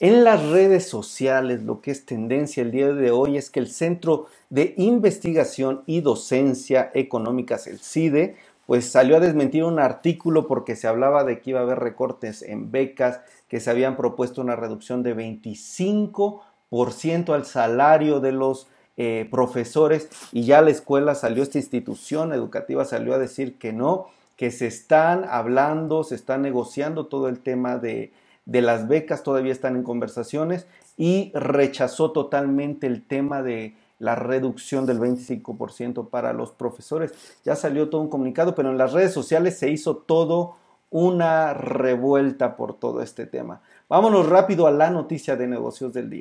En las redes sociales lo que es tendencia el día de hoy es que el Centro de Investigación y Docencia Económicas, el CIDE, pues salió a desmentir un artículo porque se hablaba de que iba a haber recortes en becas, que se habían propuesto una reducción de 25% al salario de los eh, profesores y ya la escuela salió, esta institución educativa salió a decir que no, que se están hablando, se está negociando todo el tema de de las becas todavía están en conversaciones y rechazó totalmente el tema de la reducción del 25% para los profesores. Ya salió todo un comunicado, pero en las redes sociales se hizo todo una revuelta por todo este tema. Vámonos rápido a la noticia de negocios del día.